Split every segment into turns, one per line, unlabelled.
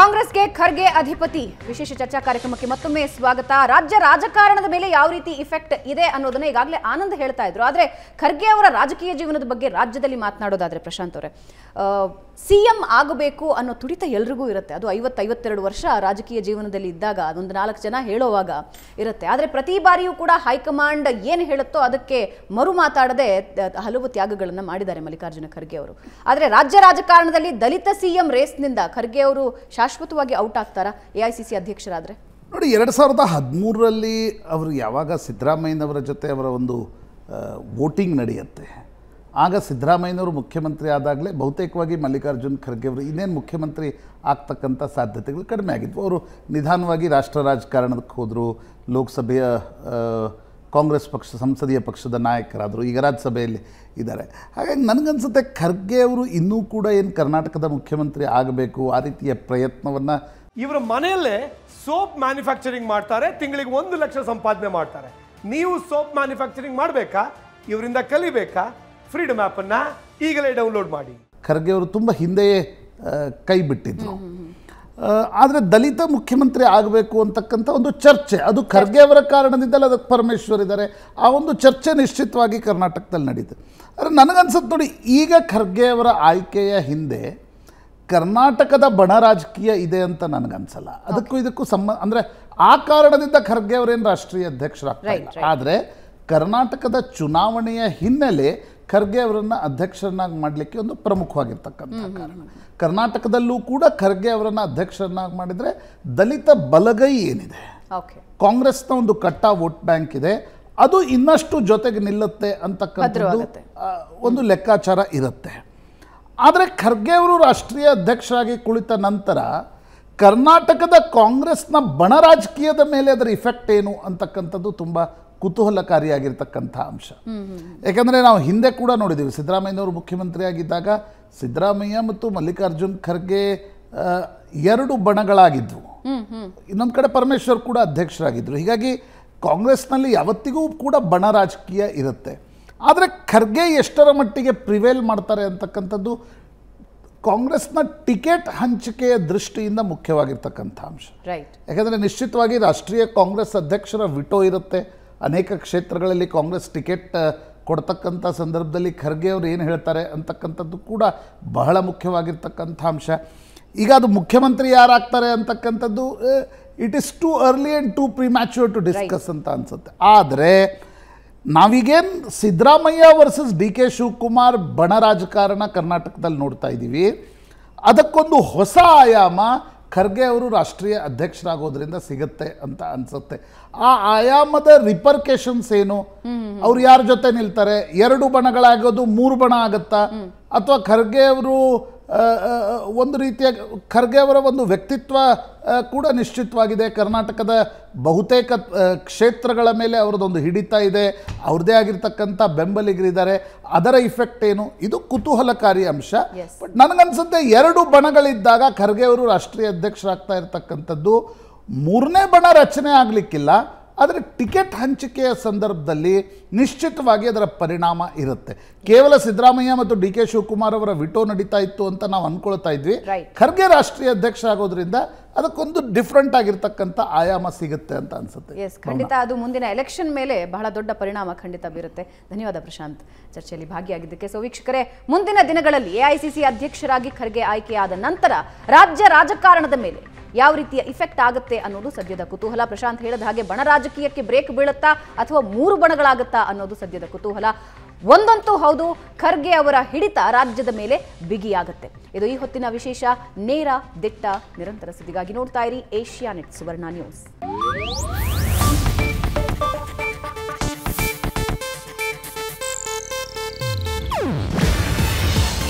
ಕಾಂಗ್ರೆಸ್ಗೆ ಖರ್ಗೆ ಅಧಿಪತಿ ವಿಶೇಷ ಚರ್ಚಾ ಕಾರ್ಯಕ್ರಮಕ್ಕೆ ಮತ್ತೊಮ್ಮೆ ಸ್ವಾಗತ ರಾಜ್ಯ ರಾಜಕಾರಣದ ಮೇಲೆ ಯಾವ ರೀತಿ ಇಫೆಕ್ಟ್ ಇದೆ ಅನ್ನೋದನ್ನ ಈಗಾಗಲೇ ಆನಂದ್ ಹೇಳ್ತಾ ಇದ್ರು ಆದ್ರೆ ಖರ್ಗೆ ಅವರ ರಾಜಕೀಯ ಜೀವನದ ಬಗ್ಗೆ ರಾಜ್ಯದಲ್ಲಿ ಮಾತನಾಡೋದಾದ್ರೆ ಪ್ರಶಾಂತ್ ಅವರೇ ಸಿಎಂ ಆಗಬೇಕು ಅನ್ನೋ ತುಡಿತ ಎಲ್ರಿಗೂ ಇರುತ್ತೆ ಅದು ಐವತ್ತೈವತ್ತೆರಡು ವರ್ಷ ರಾಜಕೀಯ ಜೀವನದಲ್ಲಿ ಇದ್ದಾಗ ಅದೊಂದು ನಾಲ್ಕು ಜನ ಹೇಳೋವಾಗ ಇರುತ್ತೆ ಆದರೆ ಪ್ರತಿ ಬಾರಿಯೂ ಕೂಡ ಹೈಕಮಾಂಡ್ ಏನು ಹೇಳುತ್ತೋ ಅದಕ್ಕೆ ಮರು ಮಾತಾಡದೆ ಹಲವು ತ್ಯಾಗಗಳನ್ನು ಮಾಡಿದ್ದಾರೆ ಮಲ್ಲಿಕಾರ್ಜುನ ಖರ್ಗೆ ಅವರು ಆದರೆ ರಾಜ್ಯ ರಾಜಕಾರಣದಲ್ಲಿ ದಲಿತ ಸಿಎಂ ರೇಸ್ನಿಂದ ಖರ್ಗೆ ಅವರು ಶಾಸಕ ಶಾಶ್ವತವಾಗಿ ಔಟ್ ಆಗ್ತಾರಾ ಎ ಐ ಸಿ ಸಿ ಅಧ್ಯಕ್ಷರಾದರೆ
ನೋಡಿ ಎರಡು ಸಾವಿರದ ಹದಿಮೂರರಲ್ಲಿ ಅವರು ಯಾವಾಗ ಸಿದ್ದರಾಮಯ್ಯನವರ ಜೊತೆ ಅವರ ಒಂದು ವೋಟಿಂಗ್ ನಡೆಯುತ್ತೆ ಆಗ ಸಿದ್ದರಾಮಯ್ಯನವರು ಮುಖ್ಯಮಂತ್ರಿ ಆದಾಗಲೇ ಬಹುತೇಕವಾಗಿ ಮಲ್ಲಿಕಾರ್ಜುನ್ ಖರ್ಗೆ ಅವರು ಇನ್ನೇನು ಮುಖ್ಯಮಂತ್ರಿ ಆಗ್ತಕ್ಕಂಥ ಸಾಧ್ಯತೆಗಳು ಕಡಿಮೆ ಆಗಿದ್ವು ಅವರು ನಿಧಾನವಾಗಿ ರಾಷ್ಟ್ರ ರಾಜಕಾರಣಕ್ಕೆ ಹೋದರು ಲೋಕಸಭೆಯ ಕಾಂಗ್ರೆಸ್ ಪಕ್ಷ ಸಂಸದೀಯ ಪಕ್ಷದ ನಾಯಕರಾದರು ಈಗ ರಾಜ್ಯಸಭೆಯಲ್ಲಿ ಇದ್ದಾರೆ ಹಾಗಾಗಿ ನನಗನ್ಸುತ್ತೆ ಖರ್ಗೆ ಅವರು ಇನ್ನೂ ಕೂಡ ಏನು ಕರ್ನಾಟಕದ ಮುಖ್ಯಮಂತ್ರಿ ಆಗಬೇಕು ಆ ರೀತಿಯ ಪ್ರಯತ್ನವನ್ನು ಇವರ ಮನೆಯಲ್ಲೇ ಸೋಪ್ ಮ್ಯಾನುಫ್ಯಾಕ್ಚರಿಂಗ್ ಮಾಡ್ತಾರೆ ತಿಂಗಳಿಗೆ ಒಂದು ಲಕ್ಷ ಸಂಪಾದನೆ ಮಾಡ್ತಾರೆ ನೀವು ಸೋಪ್ ಮ್ಯಾನುಫ್ಯಾಕ್ಚರಿಂಗ್ ಮಾಡಬೇಕಾ ಇವರಿಂದ ಕಲಿಬೇಕಾ ಫ್ರೀಡಮ್ ಆ್ಯಪನ್ನು ಈಗಲೇ ಡೌನ್ಲೋಡ್ ಮಾಡಿ ಖರ್ಗೆ ಅವರು ತುಂಬ ಹಿಂದೆಯೇ ಕೈ ಬಿಟ್ಟಿದ್ರು ಆದರೆ ದಲಿತ ಮುಖ್ಯಮಂತ್ರಿ ಆಗಬೇಕು ಅಂತಕ್ಕಂಥ ಒಂದು ಚರ್ಚೆ ಅದು ಖರ್ಗೆ ಅವರ ಕಾರಣದಿಂದಲೇ ಅದಕ್ಕೆ ಪರಮೇಶ್ವರ್ ಇದ್ದಾರೆ ಆ ಒಂದು ಚರ್ಚೆ ನಿಶ್ಚಿತವಾಗಿ ಕರ್ನಾಟಕದಲ್ಲಿ ನಡೀತು ಆದರೆ ನನಗನ್ಸುತ್ತೆ ನೋಡಿ ಈಗ ಖರ್ಗೆ ಅವರ ಆಯ್ಕೆಯ ಹಿಂದೆ ಕರ್ನಾಟಕದ ಬಣ ರಾಜಕೀಯ ಇದೆ ಅಂತ ನನಗನ್ಸಲ್ಲ ಅದಕ್ಕೂ ಇದಕ್ಕೂ ಸಂಬಂಧ ಅಂದರೆ ಆ ಕಾರಣದಿಂದ ಖರ್ಗೆ ಅವರೇನು ರಾಷ್ಟ್ರೀಯ ಅಧ್ಯಕ್ಷರಾಗ್ತಾರೆ ಆದರೆ ಕರ್ನಾಟಕದ ಚುನಾವಣೆಯ ಹಿನ್ನೆಲೆ ಖರ್ಗೆ ಅವರನ್ನು ಅಧ್ಯಕ್ಷರನ್ನಾಗಿ ಮಾಡಲಿಕ್ಕೆ ಒಂದು ಪ್ರಮುಖವಾಗಿರ್ತಕ್ಕಂಥ ಕಾರಣ ಕರ್ನಾಟಕದಲ್ಲೂ ಕೂಡ ಖರ್ಗೆ ಅವರನ್ನು ಅಧ್ಯಕ್ಷರನ್ನಾಗಿ ಮಾಡಿದರೆ ದಲಿತ ಬಲಗೈ ಏನಿದೆ ಕಾಂಗ್ರೆಸ್ನ ಒಂದು ಕಟ್ಟ ವೋಟ್ ಬ್ಯಾಂಕ್ ಇದೆ ಅದು ಇನ್ನಷ್ಟು ಜೊತೆಗೆ ನಿಲ್ಲುತ್ತೆ ಅಂತಕ್ಕಂಥದ್ದು ಒಂದು ಲೆಕ್ಕಾಚಾರ ಇರುತ್ತೆ ಆದರೆ ಖರ್ಗೆ ಅವರು ರಾಷ್ಟ್ರೀಯ ಅಧ್ಯಕ್ಷರಾಗಿ ಕುಳಿತ ನಂತರ ಕರ್ನಾಟಕದ ಕಾಂಗ್ರೆಸ್ನ ಬಣ ರಾಜಕೀಯದ ಮೇಲೆ ಅದರ ಇಫೆಕ್ಟ್ ಏನು ಅಂತಕ್ಕಂಥದ್ದು ತುಂಬ ಕುತೂಹಲಕಾರಿಯಾಗಿರ್ತಕ್ಕಂಥ ಅಂಶ ಯಾಕಂದರೆ ನಾವು ಹಿಂದೆ ಕೂಡ ನೋಡಿದ್ದೀವಿ ಸಿದ್ದರಾಮಯ್ಯನವರು ಮುಖ್ಯಮಂತ್ರಿಯಾಗಿದ್ದಾಗ ಸಿದ್ದರಾಮಯ್ಯ ಮತ್ತು ಮಲ್ಲಿಕಾರ್ಜುನ್ ಖರ್ಗೆ ಎರಡು ಬಣಗಳಾಗಿದ್ವು ಇನ್ನೊಂದು ಕಡೆ ಪರಮೇಶ್ವರ್ ಕೂಡ ಅಧ್ಯಕ್ಷರಾಗಿದ್ದರು ಹೀಗಾಗಿ ಕಾಂಗ್ರೆಸ್ನಲ್ಲಿ ಯಾವತ್ತಿಗೂ ಕೂಡ ಬಣ ರಾಜಕೀಯ ಇರುತ್ತೆ ಆದರೆ ಖರ್ಗೆ ಎಷ್ಟರ ಮಟ್ಟಿಗೆ ಪ್ರಿವೇಲ್ ಮಾಡ್ತಾರೆ ಅಂತಕ್ಕಂಥದ್ದು ಕಾಂಗ್ರೆಸ್ನ ಟಿಕೆಟ್ ಹಂಚಿಕೆಯ ದೃಷ್ಟಿಯಿಂದ ಮುಖ್ಯವಾಗಿರ್ತಕ್ಕಂಥ ಅಂಶ ರೈಟ್ ಯಾಕಂದರೆ ನಿಶ್ಚಿತವಾಗಿ ರಾಷ್ಟ್ರೀಯ ಕಾಂಗ್ರೆಸ್ ಅಧ್ಯಕ್ಷರ ವಿಟೋ ಇರುತ್ತೆ ಅನೇಕ ಕ್ಷೇತ್ರಗಳಲ್ಲಿ ಕಾಂಗ್ರೆಸ್ ಟಿಕೆಟ್ ಕೊಡ್ತಕ್ಕಂಥ ಸಂದರ್ಭದಲ್ಲಿ ಖರ್ಗೆ ಅವರು ಏನು ಹೇಳ್ತಾರೆ ಅಂತಕ್ಕಂಥದ್ದು ಕೂಡ ಬಹಳ ಮುಖ್ಯವಾಗಿರ್ತಕ್ಕಂಥ ಅಂಶ ಈಗ ಅದು ಮುಖ್ಯಮಂತ್ರಿ ಯಾರಾಗ್ತಾರೆ ಅಂತಕ್ಕಂಥದ್ದು it is too early and too premature to discuss ಅಂತ ಅನಿಸುತ್ತೆ ಆದರೆ ನಾವೀಗೇನು Siddaramaiah versus D K Shivakumar ಬಣ ರಾಜಕಾರಣ ಕರ್ನಾಟಕದಲ್ಲಿ ನೋಡ್ತಾ ಇದ್ದೀವಿ ಅದಕ್ಕೊಂದು ಹೊಸ ಆಯಾಮ ಖರ್ಗೆ ಅವರು ರಾಷ್ಟ್ರೀಯ ಅಧ್ಯಕ್ಷರಾಗೋದ್ರಿಂದ ಸಿಗತ್ತೆ ಅಂತ ಅನ್ಸುತ್ತೆ ಆ ಆಯಾಮದ ರಿಪರ್ಕೇಶನ್ಸ್ ಏನು ಅವ್ರು ಯಾರ ಜೊತೆ ನಿಲ್ತಾರೆ ಎರಡು ಬಣಗಳಾಗೋದು ಮೂರು ಬಣ ಆಗತ್ತಾ ಅಥವಾ ಖರ್ಗೆ ಅವರು ಒಂದು ರೀತಿಯ ಖರ್ಗೆ ಅವರ ಒಂದು ವ್ಯಕ್ತಿತ್ವ ಕೂಡ ನಿಶ್ಚಿತವಾಗಿದೆ ಕರ್ನಾಟಕದ ಬಹುತೇಕ ಕ್ಷೇತ್ರಗಳ ಮೇಲೆ ಅವರದೊಂದು ಹಿಡಿತ ಇದೆ ಅವ್ರದ್ದೇ ಆಗಿರ್ತಕ್ಕಂಥ ಬೆಂಬಲಿಗರಿದ್ದಾರೆ ಅದರ ಇಫೆಕ್ಟ್ ಏನು ಇದು ಕುತೂಹಲಕಾರಿ ಅಂಶ ಬಟ್ ನನಗನ್ಸುತ್ತೆ ಎರಡು ಬಣಗಳಿದ್ದಾಗ ಖರ್ಗೆ ಅವರು ರಾಷ್ಟ್ರೀಯ ಅಧ್ಯಕ್ಷರಾಗ್ತಾ ಇರತಕ್ಕಂಥದ್ದು ಮೂರನೇ ಬಣ ರಚನೆ ಆಗಲಿಕ್ಕಿಲ್ಲ ಆದರೆ ಟಿಕೆಟ್ ಹಂಚಿಕೆಯ ಸಂದರ್ಭದಲ್ಲಿ ನಿಶ್ಚಿತವಾಗಿ ಅದರ ಪರಿಣಾಮ ಇರುತ್ತೆ ಕೇವಲ ಸಿದ್ದರಾಮಯ್ಯ ಮತ್ತು ಡಿ ಕೆ ಶಿವಕುಮಾರ್ ಅವರ ವಿಟೋ ನಡೀತಾ ಇತ್ತು ಅಂತ ನಾವು ಅನ್ಕೊಳ್ತಾ ಇದ್ವಿ ಖರ್ಗೆ ರಾಷ್ಟ್ರೀಯ ಅಧ್ಯಕ್ಷ ಆಗೋದ್ರಿಂದ ಅದಕ್ಕೊಂದು ಡಿಫ್ರೆಂಟ್ ಆಗಿರ್ತಕ್ಕಂಥ ಆಯಾಮ ಸಿಗುತ್ತೆ ಅಂತ ಅನ್ಸುತ್ತೆ
ಎಸ್ ಖಂಡಿತ ಅದು ಮುಂದಿನ ಎಲೆಕ್ಷನ್ ಮೇಲೆ ಬಹಳ ದೊಡ್ಡ ಪರಿಣಾಮ ಖಂಡಿತ ಬೀರುತ್ತೆ ಧನ್ಯವಾದ ಪ್ರಶಾಂತ್ ಚರ್ಚೆಯಲ್ಲಿ ಭಾಗಿಯಾಗಿದ್ದಕ್ಕೆ ಸೊ ವೀಕ್ಷಕರೇ ಮುಂದಿನ ದಿನಗಳಲ್ಲಿ ಎಐಸಿಸಿ ಅಧ್ಯಕ್ಷರಾಗಿ ಖರ್ಗೆ ಆಯ್ಕೆಯಾದ ನಂತರ ರಾಜ್ಯ ರಾಜಕಾರಣದ ಮೇಲೆ ಯಾವ ರೀತಿಯ ಇಫೆಕ್ಟ್ ಆಗುತ್ತೆ ಅನ್ನೋದು ಸದ್ಯದ ಕುತೂಹಲ ಪ್ರಶಾಂತ್ ಹೇಳಿದ ಹಾಗೆ ಬಣ ರಾಜಕೀಯಕ್ಕೆ ಬ್ರೇಕ್ ಬೀಳುತ್ತಾ ಅಥವಾ ಮೂರು ಬಣಗಳಾಗುತ್ತಾ ಅನ್ನೋದು ಸದ್ಯದ ಕುತೂಹಲ ಒಂದಂತೂ ಹೌದು ಖರ್ಗೆ ಅವರ ಹಿಡಿತ ರಾಜ್ಯದ ಮೇಲೆ ಬಿಗಿಯಾಗುತ್ತೆ ಇದು ಈ ಹೊತ್ತಿನ ವಿಶೇಷ ನೇರ ದಿಟ್ಟ ನಿರಂತರ ಸುದ್ದಿಗಾಗಿ ನೋಡ್ತಾ ಇರಿ ಏಷ್ಯಾ ನೆಟ್ ಸುವರ್ಣ ನ್ಯೂಸ್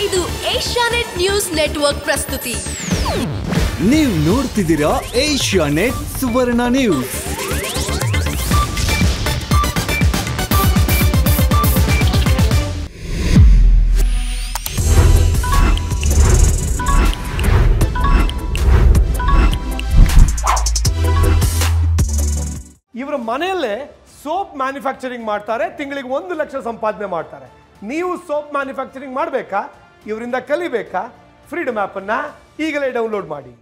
ಇದು ಏಷ್ಯಾನೆಟ್ ನ್ಯೂಸ್ ನೆಟ್ವರ್ಕ್ ಪ್ರಸ್ತುತಿ ನೀವು ನೋಡ್ತಿದ್ದೀರಾ ಏಷ್ಯಾ ನೆಟ್ ಸುವರ್ಣ ನ್ಯೂಸ್
ಇವರ ಮನೆಯಲ್ಲೇ ಸೋಪ್ ಮ್ಯಾನುಫ್ಯಾಕ್ಚರಿಂಗ್ ಮಾಡ್ತಾರೆ ತಿಂಗಳಿಗೆ ಒಂದು ಲಕ್ಷ ಸಂಪಾದನೆ ಮಾಡ್ತಾರೆ ನೀವು ಸೋಪ್ ಮ್ಯಾನುಫ್ಯಾಕ್ಚರಿಂಗ್ ಮಾಡಬೇಕಾ ಇವರಿಂದ ಕಲಿಬೇಕಾ ಫ್ರೀಡಮ್ ಆ್ಯಪನ್ನು ಈಗಲೇ ಡೌನ್ಲೋಡ್ ಮಾಡಿ